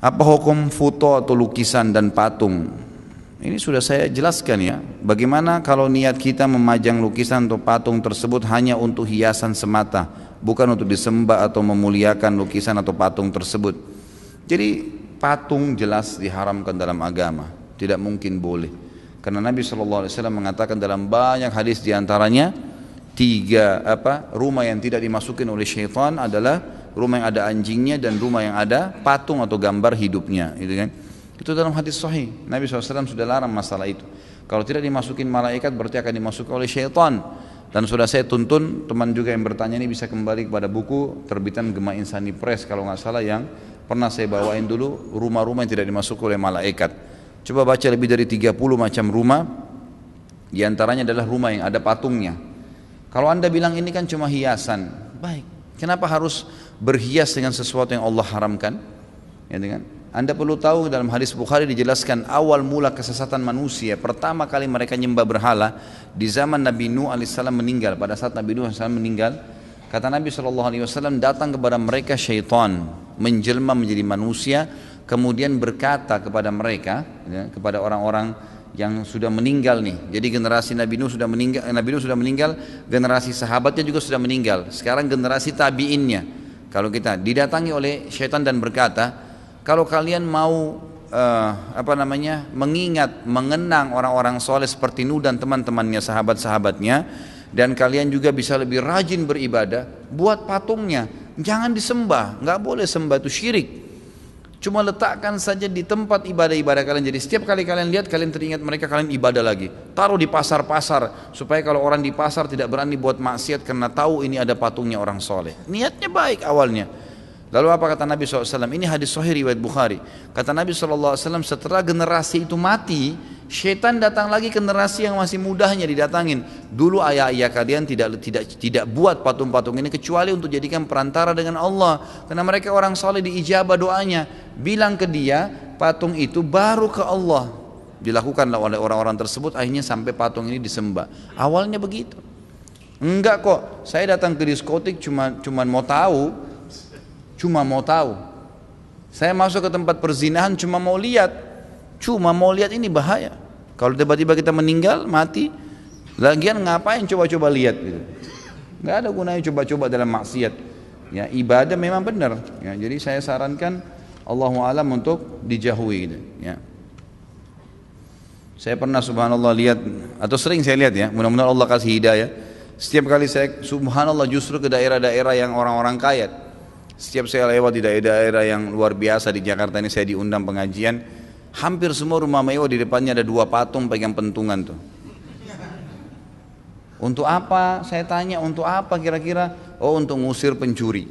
Apa hukum foto atau lukisan dan patung? Ini sudah saya jelaskan ya. Bagaimana kalau niat kita memajang lukisan atau patung tersebut hanya untuk hiasan semata, bukan untuk disembah atau memuliakan lukisan atau patung tersebut. Jadi patung jelas diharamkan dalam agama, tidak mungkin boleh. Karena Nabi Shallallahu Alaihi Wasallam mengatakan dalam banyak hadis diantaranya tiga apa rumah yang tidak dimasukin oleh syaitan adalah rumah yang ada anjingnya dan rumah yang ada patung atau gambar hidupnya gitu kan itu dalam hadis sahih Nabi SAW sudah larang masalah itu kalau tidak dimasukin malaikat berarti akan dimasukkan oleh syaitan dan sudah saya tuntun teman juga yang bertanya ini bisa kembali kepada buku terbitan Gema Insani Press kalau nggak salah yang pernah saya bawain dulu rumah-rumah yang tidak dimasuki oleh malaikat coba baca lebih dari 30 macam rumah diantaranya adalah rumah yang ada patungnya kalau anda bilang ini kan cuma hiasan baik kenapa harus berhias dengan sesuatu yang Allah haramkan ya dengan anda perlu tahu dalam hadis Bukhari dijelaskan awal mula kesesatan manusia pertama kali mereka nyembah berhala di zaman Nabi Nuh alaihissalam meninggal pada saat Nabi Nuh alaihissalam meninggal kata Nabi saw datang kepada mereka syaitan menjelma menjadi manusia kemudian berkata kepada mereka ya, kepada orang-orang yang sudah meninggal nih jadi generasi Nabi Nuh sudah meninggal Nabi Nuh sudah meninggal generasi sahabatnya juga sudah meninggal sekarang generasi tabiinnya kalau kita didatangi oleh setan dan berkata, kalau kalian mau uh, apa namanya mengingat, mengenang orang-orang soleh seperti Nuh dan teman-temannya, sahabat-sahabatnya, dan kalian juga bisa lebih rajin beribadah, buat patungnya, jangan disembah, nggak boleh sembah itu syirik. Cuma letakkan saja di tempat ibadah-ibadah kalian. Jadi setiap kali kalian lihat kalian teringat mereka kalian ibadah lagi. Taruh di pasar-pasar supaya kalau orang di pasar tidak berani buat maksiat karena tahu ini ada patungnya orang soleh. Niatnya baik awalnya. Lalu apa kata Nabi SAW? Ini hadis sahih riwayat Bukhari. Kata Nabi SAW setelah generasi itu mati, Syaitan datang lagi ke generasi yang masih mudahnya didatangin. Dulu ayah-ayah kalian tidak tidak tidak buat patung-patung ini kecuali untuk jadikan perantara dengan Allah. Karena mereka orang soleh diijabah doanya. Bilang ke dia, patung itu baru ke Allah. Dilakukanlah oleh orang-orang tersebut akhirnya sampai patung ini disembah. Awalnya begitu. Enggak kok, saya datang ke diskotik cuma cuma mau tahu, cuma mau tahu. Saya masuk ke tempat perzinahan cuma mau lihat, Cuma mau lihat ini bahaya. Kalau tiba-tiba kita meninggal, mati, lagian ngapain coba-coba lihat gitu. Nggak ada gunanya coba-coba dalam maksiat. Ya, ibadah memang benar. Ya, jadi saya sarankan Allah alam untuk dijauhi gitu. Ya. Saya pernah subhanallah lihat atau sering saya lihat ya, mudah-mudahan Allah kasih hidayah. Setiap kali saya subhanallah justru ke daerah-daerah yang orang-orang kaya. Setiap saya lewat di daerah-daerah yang luar biasa di Jakarta ini saya diundang pengajian, Hampir semua rumah mewah di depannya ada dua patung pegang pentungan tuh. Untuk apa? Saya tanya, untuk apa kira-kira? Oh, untuk ngusir pencuri.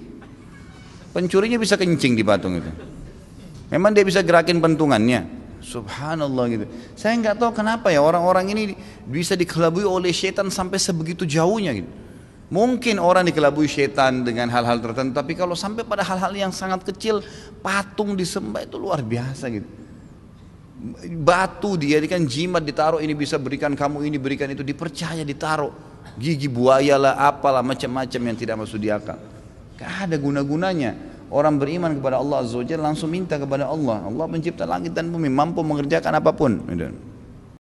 Pencurinya bisa kencing di patung itu. Memang dia bisa gerakin pentungannya. Subhanallah gitu. Saya nggak tahu kenapa ya orang-orang ini bisa dikelabui oleh setan sampai sebegitu jauhnya gitu. Mungkin orang dikelabui setan dengan hal-hal tertentu, tapi kalau sampai pada hal-hal yang sangat kecil, patung disembah itu luar biasa gitu batu dia ini kan jimat ditaruh ini bisa berikan kamu ini berikan itu dipercaya ditaruh gigi buaya lah apalah macam-macam yang tidak masuk di akal gak ada guna-gunanya orang beriman kepada Allah Azza langsung minta kepada Allah Allah mencipta langit dan bumi mampu mengerjakan apapun gitu.